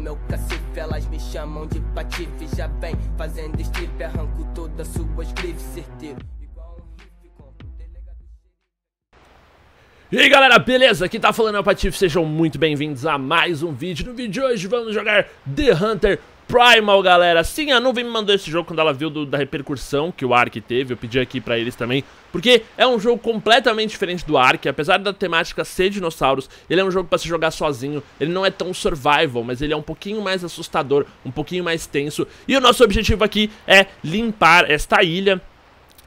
no cacife. Elas me chamam de patife. Já vem fazendo strip, arranco todas suas grifes, certeiro. E aí galera, beleza? Aqui tá falando é o Patife, sejam muito bem-vindos a mais um vídeo. No vídeo de hoje vamos jogar The Hunter Primal, galera. Sim, a nuvem me mandou esse jogo quando ela viu do, da repercussão que o Ark teve. Eu pedi aqui pra eles também, porque é um jogo completamente diferente do Ark. Apesar da temática ser dinossauros, ele é um jogo pra se jogar sozinho. Ele não é tão survival, mas ele é um pouquinho mais assustador, um pouquinho mais tenso. E o nosso objetivo aqui é limpar esta ilha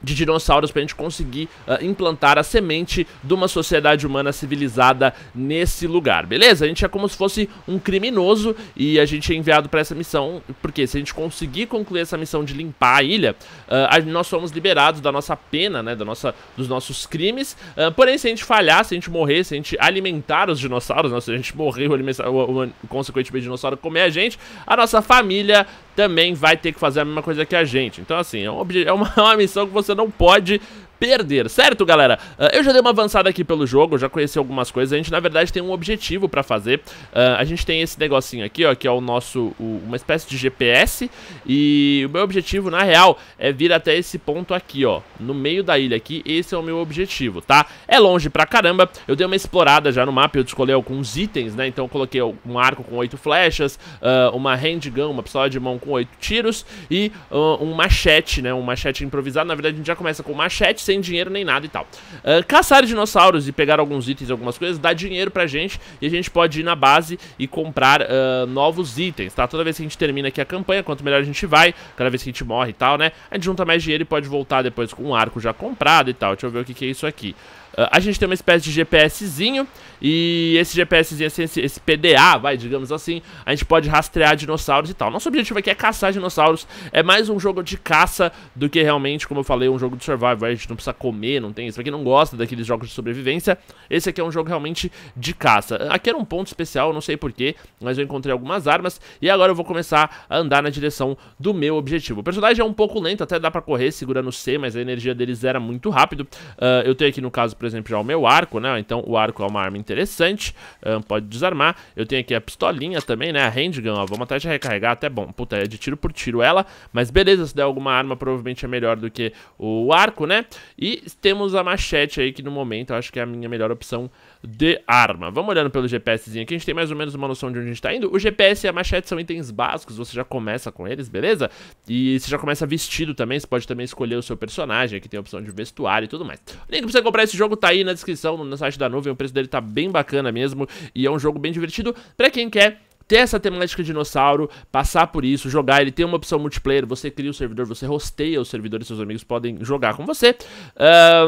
de dinossauros para a gente conseguir uh, implantar a semente de uma sociedade humana civilizada nesse lugar, beleza? A gente é como se fosse um criminoso e a gente é enviado para essa missão, porque se a gente conseguir concluir essa missão de limpar a ilha, uh, a, nós somos liberados da nossa pena, né, da nossa, dos nossos crimes, uh, porém se a gente falhar, se a gente morrer, se a gente alimentar os dinossauros, né, se a gente morrer o, o, o, consequentemente o dinossauro comer a gente, a nossa família também vai ter que fazer a mesma coisa que a gente, então assim, é, um, é uma, é uma missão que você você não pode perder, certo, galera? Uh, eu já dei uma avançada aqui pelo jogo, já conheci algumas coisas. A gente, na verdade, tem um objetivo pra fazer. Uh, a gente tem esse negocinho aqui, ó, que é o nosso... O, uma espécie de GPS. E o meu objetivo, na real, é vir até esse ponto aqui, ó. No meio da ilha aqui, esse é o meu objetivo, tá? É longe pra caramba. Eu dei uma explorada já no mapa, eu escolhi alguns itens, né? Então eu coloquei um arco com oito flechas, uh, uma handgun, uma pistola de mão com oito tiros e um machete, né? Um machete improvisado. Na verdade, a gente já começa com machete, sem dinheiro nem nada e tal. Uh, caçar dinossauros e pegar alguns itens, algumas coisas, dá dinheiro pra gente e a gente pode ir na base e comprar uh, novos itens, tá? Toda vez que a gente termina aqui a campanha, quanto melhor a gente vai, cada vez que a gente morre e tal, né? A gente junta mais dinheiro e pode voltar depois com um arco já comprado e tal. Deixa eu ver o que, que é isso aqui. Uh, a gente tem uma espécie de GPSzinho e esse GPSzinho, esse, esse, PDA, vai, digamos assim, a gente pode rastrear dinossauros e tal. Nosso objetivo aqui é caçar dinossauros, é mais um jogo de caça do que realmente, como eu falei, um jogo de survival. A gente não precisa comer, não tem isso. Pra quem não gosta daqueles jogos de sobrevivência, esse aqui é um jogo realmente de caça. Aqui era um ponto especial, não sei porquê, mas eu encontrei algumas armas e agora eu vou começar a andar na direção do meu objetivo. O personagem é um pouco lento, até dá pra correr segurando C, mas a energia deles era muito rápido. Uh, eu tenho aqui no caso, por exemplo, já o meu arco, né? Então o arco é uma arma interessante, uh, pode desarmar. Eu tenho aqui a pistolinha também, né? A handgun, ó, vamos até já recarregar, até bom. Puta, é de tiro por tiro ela, mas beleza, se der alguma arma provavelmente é melhor do que o arco, né? E temos a machete aí, que no momento eu acho que é a minha melhor opção de arma. Vamos olhando pelo GPSzinho aqui, a gente tem mais ou menos uma noção de onde a gente tá indo. O GPS e a machete são itens básicos, você já começa com eles, beleza? E você já começa vestido também, você pode também escolher o seu personagem, aqui tem a opção de vestuário e tudo mais. O link pra você comprar esse jogo tá aí na descrição, no site da nuvem, o preço dele tá bem bacana mesmo, e é um jogo bem divertido pra quem quer ter essa temática de dinossauro, passar por isso, jogar. Ele tem uma opção multiplayer, você cria o servidor, você rosteia o servidor e seus amigos podem jogar com você.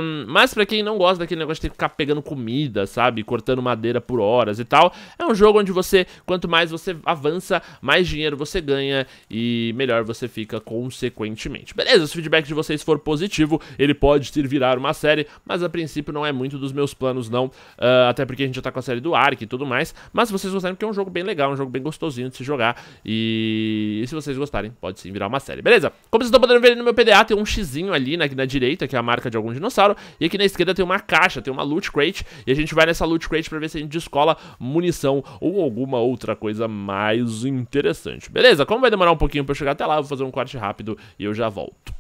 Um, mas para quem não gosta daquele negócio de ter que ficar pegando comida, sabe? Cortando madeira por horas e tal, é um jogo onde você, quanto mais você avança, mais dinheiro você ganha e melhor você fica consequentemente. Beleza, se o feedback de vocês for positivo, ele pode vir virar uma série, mas a princípio não é muito dos meus planos, não. Uh, até porque a gente já tá com a série do Ark e tudo mais. Mas vocês gostaram que é um jogo bem legal, um jogo jogo bem gostosinho de se jogar. E, e se vocês gostarem, pode sim virar uma série, beleza? Como vocês estão podendo ver no meu PDA, tem um xizinho ali na, né, na direita, que é a marca de algum dinossauro. E aqui na esquerda tem uma caixa, tem uma loot crate. E a gente vai nessa loot crate pra ver se a gente descola munição ou alguma outra coisa mais interessante, beleza? Como vai demorar um pouquinho pra eu chegar até lá, eu vou fazer um corte rápido e eu já volto.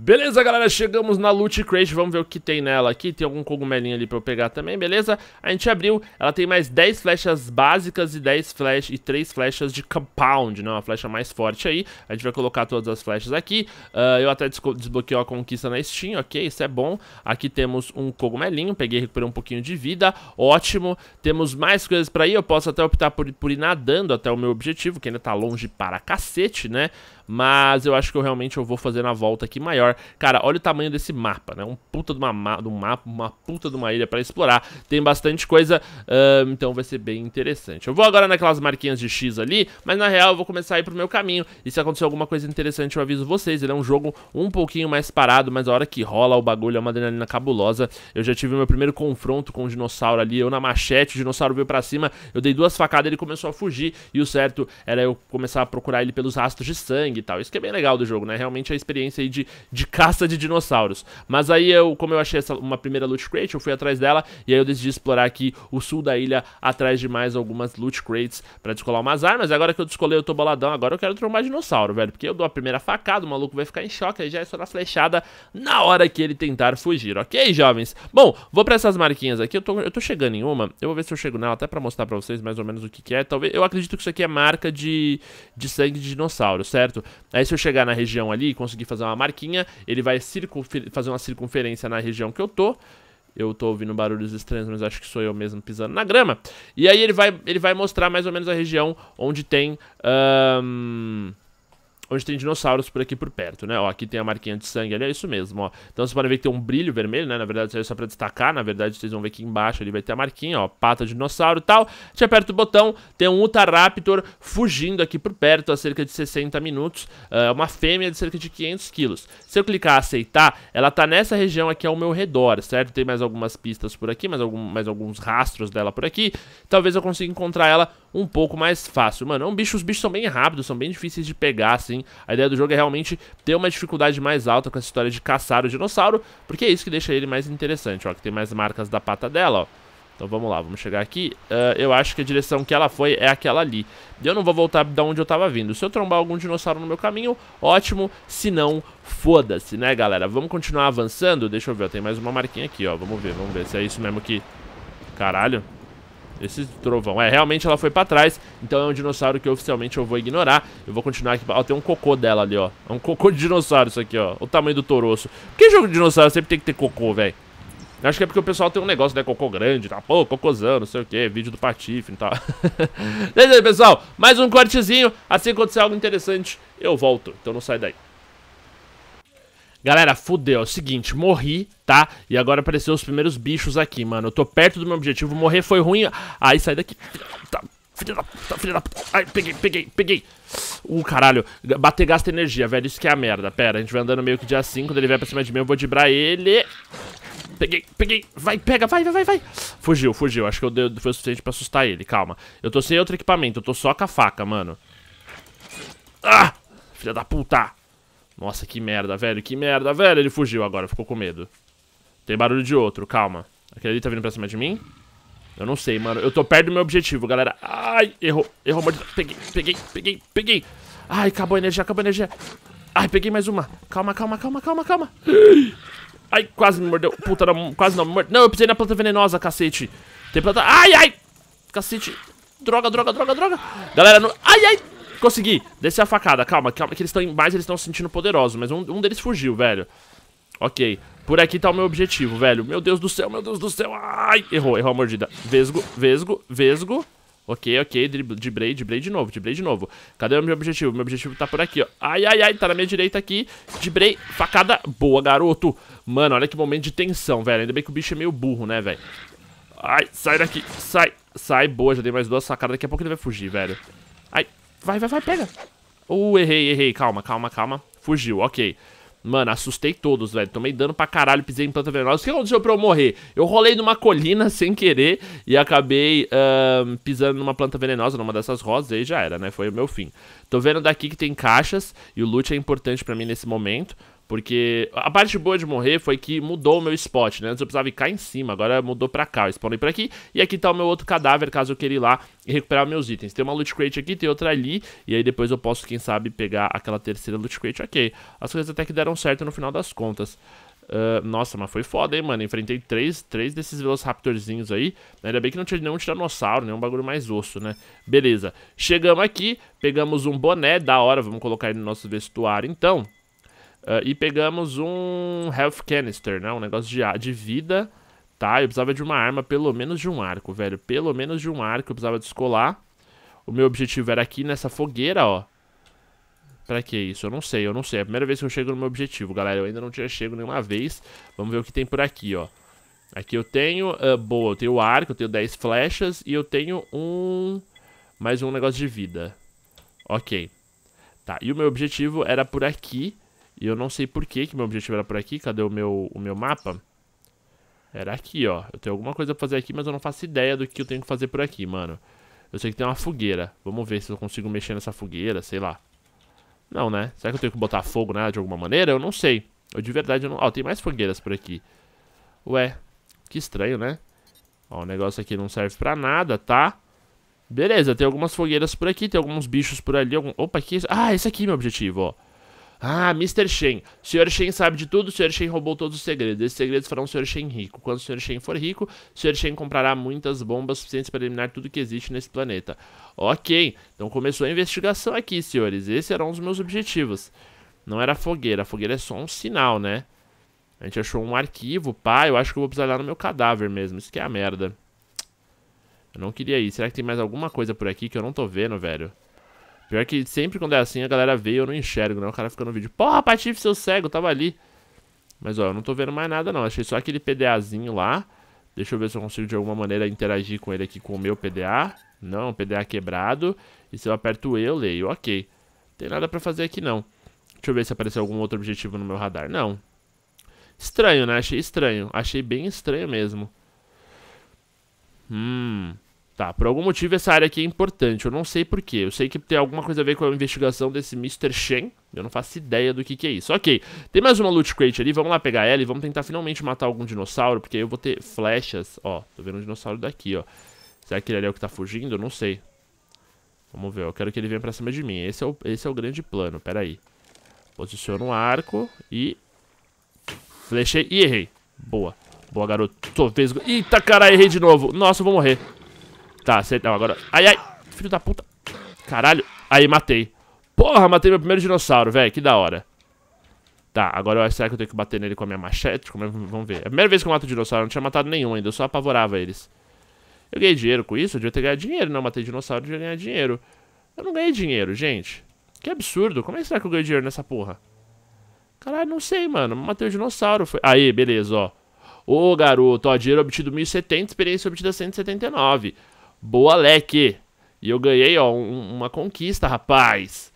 Beleza, galera, chegamos na Loot Crate, vamos ver o que tem nela aqui, tem algum cogumelinho ali pra eu pegar também, beleza? A gente abriu, ela tem mais 10 flechas básicas e 10 flechas e 3 flechas de compound, né, uma flecha mais forte aí, a gente vai colocar todas as flechas aqui, uh, eu até desbloqueei a conquista na Steam, ok, isso é bom, aqui temos um cogumelinho, peguei e recuperei um pouquinho de vida, ótimo, temos mais coisas pra ir, eu posso até optar por, por ir nadando até o meu objetivo, que ainda tá longe para cacete, né, mas eu acho que eu realmente eu vou fazer na volta aqui maior, melhor. Cara, olha o tamanho desse mapa, né? Um puta de, uma, de um mapa, uma puta de uma ilha pra explorar. Tem bastante coisa, uh, então vai ser bem interessante. Eu vou agora naquelas marquinhas de X ali, mas na real eu vou começar a ir pro meu caminho. E se acontecer alguma coisa interessante eu aviso vocês. Ele é um jogo um pouquinho mais parado, mas a hora que rola o bagulho é uma adrenalina cabulosa. Eu já tive meu primeiro confronto com um dinossauro ali, eu na machete, o dinossauro veio pra cima, eu dei duas facadas, ele começou a fugir. E o certo era eu começar a procurar ele pelos rastros de sangue e tal. Isso que é bem legal do jogo, né? Realmente a experiência aí de de caça de dinossauros. Mas aí eu, como eu achei essa, uma primeira loot crate, eu fui atrás dela e aí eu decidi explorar aqui o sul da ilha atrás de mais algumas loot crates pra descolar umas armas. E agora que eu descolei, eu tô boladão. Agora eu quero trombar dinossauro, velho, porque eu dou a primeira facada, o maluco vai ficar em choque, aí já é só na flechada na hora que ele tentar fugir, ok, jovens? Bom, vou pra essas marquinhas aqui, eu tô, eu tô chegando em uma, eu vou ver se eu chego nela até pra mostrar pra vocês mais ou menos o que, que é. Talvez, eu acredito que isso aqui é marca de, de sangue de dinossauro, certo? Aí se eu chegar na região ali e conseguir fazer uma marquinha, ele vai fazer uma circunferência na região que eu tô. Eu tô ouvindo barulhos estranhos, mas acho que sou eu mesmo pisando na grama. E aí ele vai, ele vai mostrar mais ou menos a região onde tem... Um onde tem dinossauros por aqui por perto, né? Ó, aqui tem a marquinha de sangue ali, é isso mesmo, ó. Então vocês podem ver que tem um brilho vermelho, né? Na verdade, isso é só pra destacar, na verdade, vocês vão ver que embaixo ali vai ter a marquinha, ó, pata de dinossauro e tal. gente aperta o botão, tem um Utahraptor fugindo aqui por perto, há cerca de 60 minutos, uh, uma fêmea de cerca de 500 quilos. Se eu clicar aceitar, ela tá nessa região aqui ao meu redor, certo? Tem mais algumas pistas por aqui, mais, algum, mais alguns rastros dela por aqui. Talvez eu consiga encontrar ela um pouco mais fácil. Mano, é um bicho, os bichos são bem rápidos, são bem difíceis de pegar, assim. A ideia do jogo é realmente ter uma dificuldade mais alta com essa história de caçar o dinossauro, porque é isso que deixa ele mais interessante, ó, que tem mais marcas da pata dela, ó. Então vamos lá, vamos chegar aqui. Uh, eu acho que a direção que ela foi é aquela ali. E eu não vou voltar da onde eu tava vindo. Se eu trombar algum dinossauro no meu caminho, ótimo. Se não, foda-se, né, galera? Vamos continuar avançando? Deixa eu ver, ó, tem mais uma marquinha aqui, ó. Vamos ver, vamos ver se é isso mesmo que... Caralho. Esse trovão. É, realmente ela foi pra trás. Então é um dinossauro que oficialmente eu vou ignorar. Eu vou continuar aqui. Ó, tem um cocô dela ali, ó. É um cocô de dinossauro isso aqui, ó. O tamanho do toroço. Por que jogo de dinossauro sempre tem que ter cocô, velho? Acho que é porque o pessoal tem um negócio, né? Cocô grande, tá? Pô, cocôzão, não sei o que, vídeo do Patife e tal. Beleza, é pessoal? Mais um cortezinho. Assim que acontecer algo interessante, eu volto. Então não sai daí. Galera, fudeu. É o seguinte, morri, tá? E agora apareceram os primeiros bichos aqui, mano. Eu tô perto do meu objetivo. Morrer foi ruim. Aí, sai daqui. Filha da puta, filha da puta. Ai, peguei, peguei, peguei. Uh, caralho. Bater gasta energia, velho. Isso que é a merda. Pera, a gente vai andando meio que dia 5. Quando ele vier pra cima de mim, eu vou dibrar ele. Peguei, peguei. Vai, pega, vai, vai, vai, vai. Fugiu, fugiu. Acho que eu dei, foi o suficiente pra assustar ele. Calma. Eu tô sem outro equipamento. Eu tô só com a faca, mano. Ah! Filha da puta. Nossa, que merda, velho, que merda, velho. Ele fugiu agora, ficou com medo. Tem barulho de outro, calma. Aquele ali tá vindo pra cima de mim? Eu não sei, mano. Eu tô perto do meu objetivo, galera. Ai, errou, errou, mordeu. Peguei, peguei, peguei, peguei. Ai, acabou a energia, acabou a energia. Ai, peguei mais uma. Calma, calma, calma, calma, calma. Ai, quase me mordeu. Puta, não, quase não me mordeu. Não, eu pisei na planta venenosa, cacete. Tem planta... Ai, ai. Cacete. Droga, droga, droga, droga. Galera, não... Ai, ai. Consegui. Desce a facada. Calma, calma. Que eles estão mais, eles estão se sentindo poderosos. Mas um, um deles fugiu, velho. Ok. Por aqui tá o meu objetivo, velho. Meu Deus do céu, meu Deus do céu. Ai, errou, errou a mordida. Vesgo, vesgo, vesgo. Ok, ok, debrei, debrei de novo, debrei de novo Cadê o meu objetivo? Meu objetivo tá por aqui, ó Ai, ai, ai, tá na minha direita aqui Debrei, facada, boa, garoto Mano, olha que momento de tensão, velho Ainda bem que o bicho é meio burro, né, velho Ai, sai daqui, sai, sai, boa Já dei mais duas sacadas, daqui a pouco ele vai fugir, velho Ai, Vai, vai, vai, pega. Uh, errei, errei. Calma, calma, calma. Fugiu, ok. Mano, assustei todos, velho. Tomei dano pra caralho, pisei em planta venenosa. O que aconteceu pra eu morrer? Eu rolei numa colina sem querer e acabei uh, pisando numa planta venenosa, numa dessas rosas, e aí já era, né? Foi o meu fim. Tô vendo daqui que tem caixas e o loot é importante pra mim nesse momento. Porque a parte boa de morrer foi que mudou o meu spot, né? Antes eu precisava ir cá em cima, agora mudou pra cá. Eu spawnei pra aqui e aqui tá o meu outro cadáver, caso eu queira ir lá e recuperar meus itens. Tem uma loot crate aqui, tem outra ali, e aí depois eu posso, quem sabe, pegar aquela terceira loot crate. Ok, as coisas até que deram certo no final das contas. Uh, nossa, mas foi foda, hein, mano. Enfrentei três, três desses Velociraptorzinhos aí. Ainda bem que não tinha nenhum tiranossauro, nenhum bagulho mais osso, né? Beleza. Chegamos aqui, pegamos um boné da hora. Vamos colocar ele no nosso vestuário, então. Uh, e pegamos um health canister, né? Um negócio de, de vida, tá? Eu precisava de uma arma, pelo menos de um arco, velho. Pelo menos de um arco eu precisava descolar. O meu objetivo era aqui nessa fogueira, ó. Pra que isso? Eu não sei, eu não sei. É a primeira vez que eu chego no meu objetivo, galera. Eu ainda não tinha chego nenhuma vez. Vamos ver o que tem por aqui, ó. Aqui eu tenho... Uh, boa, eu tenho arco, eu tenho 10 flechas e eu tenho um... Mais um negócio de vida. Ok. Tá, e o meu objetivo era por aqui... E eu não sei por que que meu objetivo era por aqui. Cadê o meu, o meu mapa? Era aqui, ó. Eu tenho alguma coisa pra fazer aqui, mas eu não faço ideia do que eu tenho que fazer por aqui, mano. Eu sei que tem uma fogueira. Vamos ver se eu consigo mexer nessa fogueira, sei lá. Não, né? Será que eu tenho que botar fogo nela né, de alguma maneira? Eu não sei. Eu de verdade eu não... Ó, oh, tem mais fogueiras por aqui. Ué, que estranho, né? Ó, o negócio aqui não serve pra nada, tá? Beleza, tem algumas fogueiras por aqui, tem alguns bichos por ali. Algum... Opa, que... Ah, esse aqui é meu objetivo, ó. Ah, Mr. Shen. Sr. Shen sabe de tudo, o Sr. Shen roubou todos os segredos. Esses segredos farão o Sr. Shen rico. Quando o Sr. Shen for rico, o Sr. Shen comprará muitas bombas suficientes para eliminar tudo que existe nesse planeta. Ok, então começou a investigação aqui, senhores. era eram os meus objetivos. Não era fogueira, a fogueira é só um sinal, né? A gente achou um arquivo, pá, eu acho que eu vou precisar olhar no meu cadáver mesmo, isso que é a merda. Eu não queria ir, será que tem mais alguma coisa por aqui que eu não tô vendo, velho? Pior que sempre quando é assim a galera vê e eu não enxergo, né? O cara fica no vídeo, porra, Patife, seu cego, tava ali. Mas ó, eu não tô vendo mais nada não, achei só aquele PDAzinho lá. Deixa eu ver se eu consigo de alguma maneira interagir com ele aqui com o meu PDA. Não, PDA quebrado. E se eu aperto E, eu leio, ok. tem nada pra fazer aqui não. Deixa eu ver se apareceu algum outro objetivo no meu radar. Não. Estranho, né? Achei estranho. Achei bem estranho mesmo. Hum... Tá, por algum motivo essa área aqui é importante, eu não sei porquê. Eu sei que tem alguma coisa a ver com a investigação desse Mr. Shen, eu não faço ideia do que, que é isso. Ok, tem mais uma loot crate ali, vamos lá pegar ela e vamos tentar finalmente matar algum dinossauro, porque aí eu vou ter flechas. Ó, tô vendo um dinossauro daqui, ó. Será que ele ali é o que tá fugindo? Eu não sei. Vamos ver, eu quero que ele venha pra cima de mim. Esse é o, esse é o grande plano, pera aí. Posiciono o um arco e... Flechei e errei. Boa. Boa, garoto. Tô vez. Eita, cara, errei de novo. Nossa, eu vou morrer. Tá, acerta. agora. Ai, ai. Filho da puta. Caralho. Aí, matei. Porra, matei meu primeiro dinossauro, velho. Que da hora. Tá, agora será que eu tenho que bater nele com a minha machete? Como é, vamos ver. É a primeira vez que eu mato dinossauro. Eu não tinha matado nenhum ainda. Eu só apavorava eles. Eu ganhei dinheiro com isso? Eu devia ter ganhado dinheiro. Não, matei dinossauro. Eu devia ganhar dinheiro. Eu não ganhei dinheiro, gente. Que absurdo. Como é que será que eu ganhei dinheiro nessa porra? Caralho, não sei, mano. Matei o dinossauro. Foi... Aí, beleza, ó. Ô, garoto, ó, dinheiro obtido 1.070, experiência obtida 179. Boa, leque! E eu ganhei, ó, um, uma conquista, rapaz.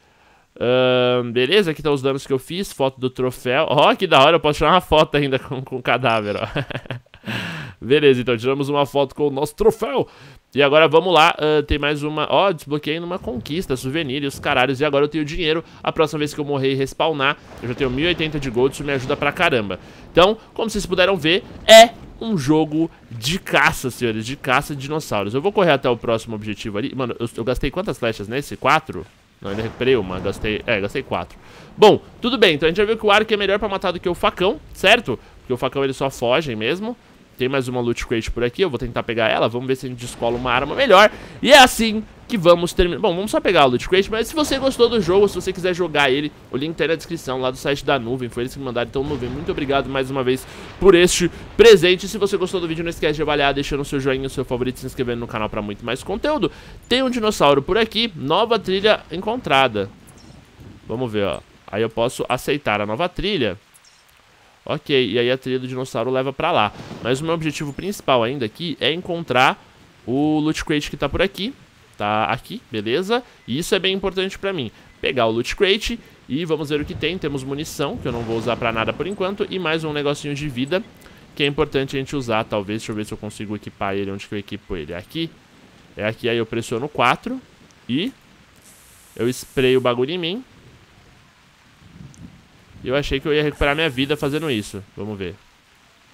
beleza, aqui estão tá os danos que eu fiz, foto do troféu. Ó, que da hora, eu posso tirar uma foto ainda com, com o cadáver, ó. Beleza, então tiramos uma foto com o nosso troféu. E agora vamos lá, uh, tem mais uma... Ó, oh, desbloqueei numa conquista, souvenir e os caralhos. E agora eu tenho dinheiro, a próxima vez que eu morrer e respawnar, eu já tenho 1080 de gold, isso me ajuda pra caramba. Então, como vocês puderam ver, é um jogo de caça, senhores, de caça de dinossauros. Eu vou correr até o próximo objetivo ali. Mano, eu, eu gastei quantas flechas nesse? Quatro? Não, ainda recuperei uma, gastei... É, gastei quatro. Bom, tudo bem, então a gente já viu que o arco é melhor pra matar do que o facão, certo? Porque o facão eles só fogem mesmo. Tem mais uma loot crate por aqui, eu vou tentar pegar ela, vamos ver se a gente descola uma arma melhor. E é assim que vamos terminar. Bom, vamos só pegar a loot crate, mas se você gostou do jogo, se você quiser jogar ele, o link tá aí na descrição, lá do site da Nuvem, foi eles que me mandaram, então Nuvem, muito obrigado mais uma vez por este presente. Se você gostou do vídeo, não esquece de avaliar, deixando o seu joinha, o seu favorito, se inscrevendo no canal pra muito mais conteúdo. Tem um dinossauro por aqui, nova trilha encontrada. Vamos ver, ó. Aí eu posso aceitar a nova trilha. Ok, e aí a trilha do dinossauro leva pra lá. Mas o meu objetivo principal ainda aqui é encontrar o loot crate que tá por aqui. Tá aqui, beleza? E isso é bem importante pra mim. Pegar o loot crate e vamos ver o que tem. Temos munição, que eu não vou usar pra nada por enquanto. E mais um negocinho de vida, que é importante a gente usar, talvez. Deixa eu ver se eu consigo equipar ele. Onde que eu equipo ele? aqui. É aqui, aí eu pressiono 4 e eu spray o bagulho em mim. E eu achei que eu ia recuperar minha vida fazendo isso. Vamos ver.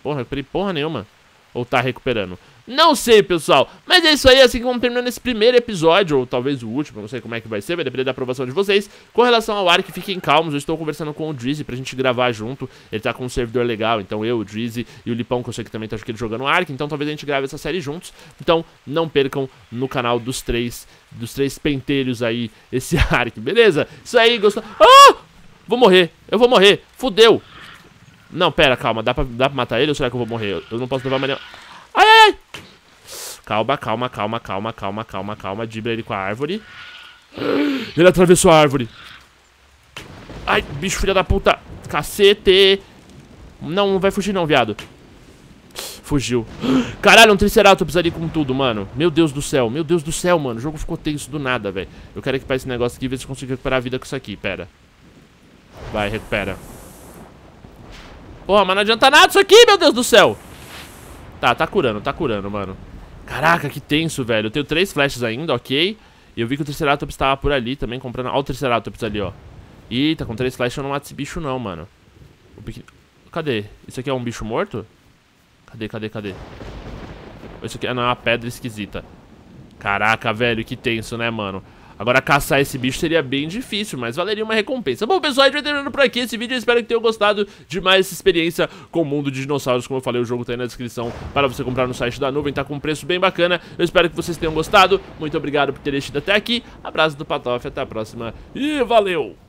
Porra, recuperei porra nenhuma. Ou tá recuperando. Não sei, pessoal. Mas é isso aí, assim que vamos terminando esse primeiro episódio, ou talvez o último, não sei como é que vai ser, vai depender da aprovação de vocês. Com relação ao Ark, fiquem calmos, eu estou conversando com o Drizzy pra gente gravar junto. Ele tá com um servidor legal, então eu, o Drizzy e o Lipão, que eu sei que também tá jogando Ark, então talvez a gente grave essa série juntos. Então não percam no canal dos três, dos três pentelhos aí, esse Ark, beleza? Isso aí, gostou? Ah! Vou morrer. Eu vou morrer. Fudeu. Não, pera, calma. Dá pra, dá pra matar ele ou será que eu vou morrer? Eu, não posso levar mais nenhum... Ai, ai, ai. Calma, calma, calma, calma, calma, calma, calma. Dibra ele com a árvore. Ele atravessou a árvore. Ai, bicho filha da puta. Cacete. Não, não vai fugir não, viado. Fugiu. Caralho, um Triceratops ali com tudo, mano. Meu Deus do céu, meu Deus do céu, mano. O jogo ficou tenso do nada, velho. Eu quero equipar esse negócio aqui e ver se consigo recuperar a vida com isso aqui. Pera. Vai, recupera. Porra, mas não adianta nada isso aqui, meu Deus do céu. Tá, tá curando, tá curando, mano. Caraca, que tenso, velho. Eu tenho três flashes ainda, ok. E eu vi que o Triceratops tava por ali também, comprando... Olha o Triceratops ali, ó. Ih, tá com três flashes, eu não mato esse bicho não, mano. Pequ... Cadê? Isso aqui é um bicho morto? Cadê, cadê, cadê? Isso aqui ah, não, é uma pedra esquisita. Caraca, velho, que tenso, né, mano? Agora, caçar esse bicho seria bem difícil, mas valeria uma recompensa. Bom, pessoal, a gente vai terminando por aqui esse vídeo. Eu espero que tenham gostado de mais essa experiência com o mundo de dinossauros. Como eu falei, o jogo tá aí na descrição para você comprar no site da nuvem. Tá com um preço bem bacana. Eu espero que vocês tenham gostado. Muito obrigado por terem assistido até aqui. Abraço do Patof, até a próxima e valeu!